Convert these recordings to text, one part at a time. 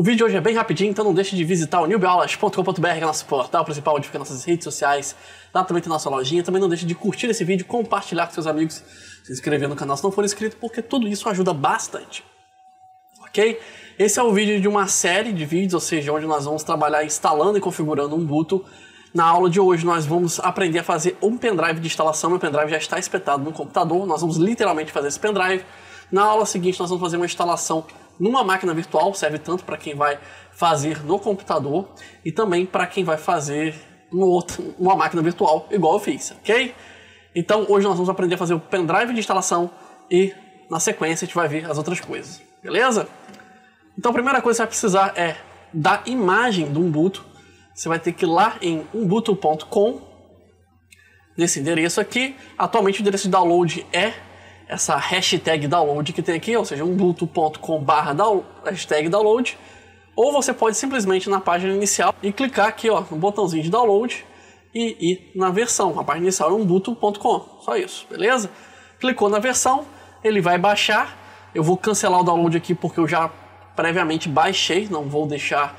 O vídeo hoje é bem rapidinho, então não deixe de visitar o newbaulas.com.br, que é nosso portal principal onde fica nossas redes sociais. Lá também tem nossa lojinha. Também não deixe de curtir esse vídeo, compartilhar com seus amigos, se inscrever no canal se não for inscrito, porque tudo isso ajuda bastante. Ok? Esse é o vídeo de uma série de vídeos, ou seja, onde nós vamos trabalhar instalando e configurando um Ubuntu. Na aula de hoje nós vamos aprender a fazer um pendrive de instalação. Meu pendrive já está espetado no computador, nós vamos literalmente fazer esse pendrive. Na aula seguinte nós vamos fazer uma instalação numa máquina virtual, serve tanto para quem vai fazer no computador e também para quem vai fazer no outro, numa máquina virtual, igual eu fiz, ok? Então hoje nós vamos aprender a fazer o pendrive de instalação e na sequência a gente vai ver as outras coisas, beleza? Então a primeira coisa que você vai precisar é da imagem do Ubuntu. Você vai ter que ir lá em ubuntu.com, nesse endereço aqui. Atualmente o endereço de download é essa hashtag download que tem aqui, ou seja, ubuntu.com barra hashtag download, ou você pode simplesmente na página inicial e clicar aqui ó, no botãozinho de download e ir na versão. A página inicial é ubuntu.com, só isso, beleza? Clicou na versão, ele vai baixar. Eu vou cancelar o download aqui porque eu já previamente baixei, não vou deixar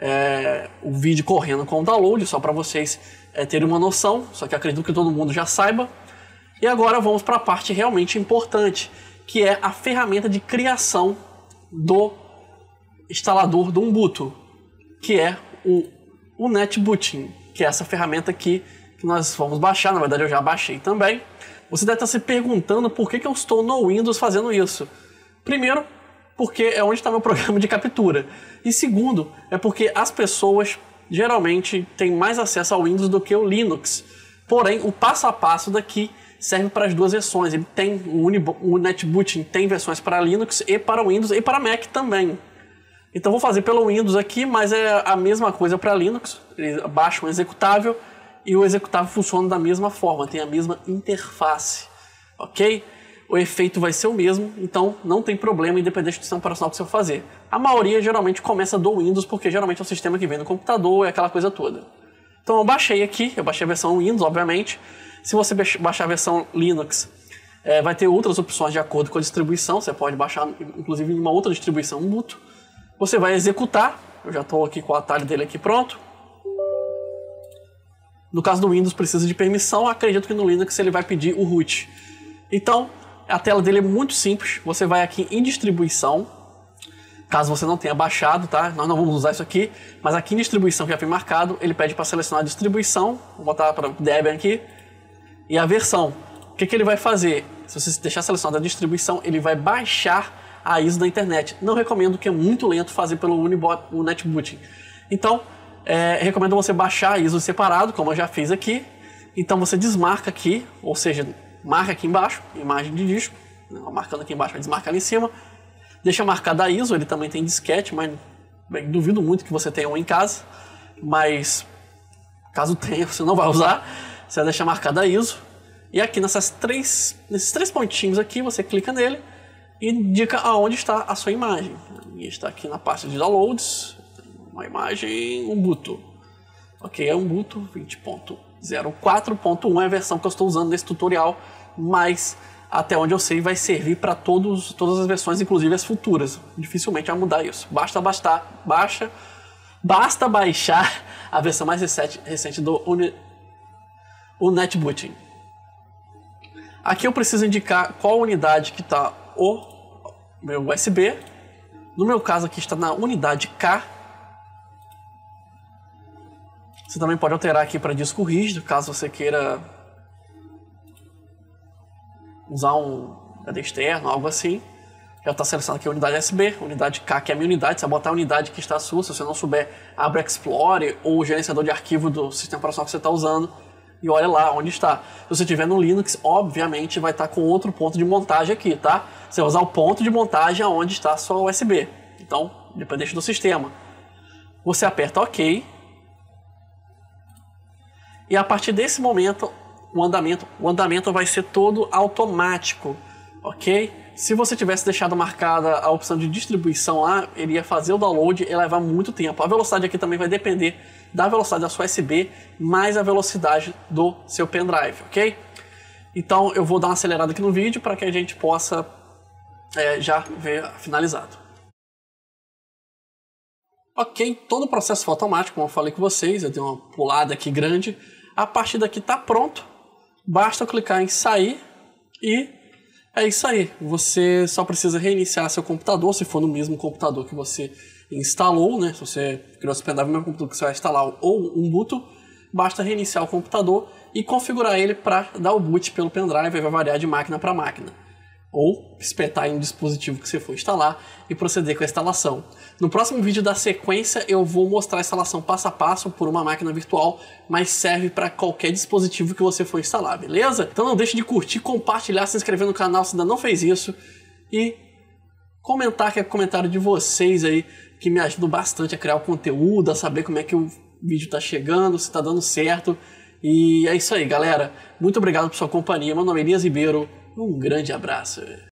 é, o vídeo correndo com o download, só para vocês é, terem uma noção, só que acredito que todo mundo já saiba. E agora vamos para a parte realmente importante, que é a ferramenta de criação do instalador do Ubuntu, que é o, o NetBooting, que é essa ferramenta aqui que nós vamos baixar, na verdade eu já baixei também. Você deve estar se perguntando por que, que eu estou no Windows fazendo isso. Primeiro, porque é onde está meu programa de captura. E segundo, é porque as pessoas geralmente têm mais acesso ao Windows do que o Linux. Porém, o passo a passo daqui serve para as duas versões. Ele tem o, o NetBooting tem versões para Linux e para Windows e para Mac também. Então vou fazer pelo Windows aqui, mas é a mesma coisa para Linux. Ele baixa um executável e o executável funciona da mesma forma, tem a mesma interface, ok? O efeito vai ser o mesmo, então não tem problema independente do sistema operacional que você fazer. A maioria geralmente começa do Windows, porque geralmente é o sistema que vem no computador, é aquela coisa toda. Então eu baixei aqui, eu baixei a versão Windows, obviamente, se você baixar a versão Linux, é, vai ter outras opções de acordo com a distribuição. Você pode baixar, inclusive, em uma outra distribuição Ubuntu. Você vai executar. Eu já estou aqui com o atalho dele aqui pronto. No caso do Windows, precisa de permissão. acredito que no Linux ele vai pedir o root. Então, a tela dele é muito simples. Você vai aqui em distribuição. Caso você não tenha baixado, tá? Nós não vamos usar isso aqui. Mas aqui em distribuição que já vem marcado, ele pede para selecionar a distribuição. Vou botar para Debian aqui e a versão. O que, que ele vai fazer? Se você deixar selecionada a distribuição, ele vai baixar a ISO da internet. Não recomendo, que é muito lento fazer pelo Unibot, o netbooting. Então, é, recomendo você baixar a ISO separado, como eu já fiz aqui. Então você desmarca aqui, ou seja, marca aqui embaixo, imagem de disco, né, marcando aqui embaixo, vai desmarcar ali em cima. Deixa marcada a ISO, ele também tem disquete, mas bem, duvido muito que você tenha um em casa, mas caso tenha, você não vai usar. Você vai deixar marcada ISO. E aqui nessas três, nesses três pontinhos aqui, você clica nele e indica aonde está a sua imagem. A minha está aqui na pasta de downloads, uma imagem Ubuntu. Ok, é Ubuntu 20.04.1 é a versão que eu estou usando nesse tutorial, mas até onde eu sei vai servir para todas as versões, inclusive as futuras. Dificilmente vai mudar isso. Basta bastar, baixa, basta baixar a versão mais recente, recente do o netbooting. Aqui eu preciso indicar qual unidade que está o meu USB. No meu caso aqui está na unidade K. Você também pode alterar aqui para disco rígido, caso você queira usar um HD externo, algo assim. Já está selecionado aqui a unidade USB, unidade K que é a minha unidade, você vai botar a unidade que está sua, se você não souber, abre Explorer ou o gerenciador de arquivo do sistema operacional que você está usando e olha lá onde está. Se você tiver no Linux, obviamente vai estar tá com outro ponto de montagem aqui, tá? Você vai usar o ponto de montagem onde está a sua USB. Então, dependente do sistema. Você aperta OK. E a partir desse momento, o andamento, o andamento vai ser todo automático, ok? Se você tivesse deixado marcada a opção de distribuição lá, ele ia fazer o download e levar muito tempo. A velocidade aqui também vai depender da velocidade da sua USB mais a velocidade do seu pendrive, ok? Então eu vou dar uma acelerada aqui no vídeo para que a gente possa é, já ver finalizado. Ok, todo o processo foi automático, como eu falei com vocês, eu dei uma pulada aqui grande. A partir daqui está pronto, basta clicar em sair e é isso aí. Você só precisa reiniciar seu computador, se for no mesmo computador que você instalou, né? Se você criou hospedar no mesmo computador que você vai instalar ou um boot, basta reiniciar o computador e configurar ele para dar o boot pelo pendrive, vai variar de máquina para máquina. Ou espetar em um dispositivo que você for instalar e proceder com a instalação. No próximo vídeo da sequência eu vou mostrar a instalação passo a passo por uma máquina virtual, mas serve para qualquer dispositivo que você for instalar, beleza? Então não deixe de curtir, compartilhar, se inscrever no canal se ainda não fez isso e comentar que é comentário de vocês aí que me ajudam bastante a criar o conteúdo, a saber como é que o vídeo está chegando, se está dando certo. E é isso aí, galera. Muito obrigado por sua companhia. Meu nome é Elias Ribeiro. Um grande abraço.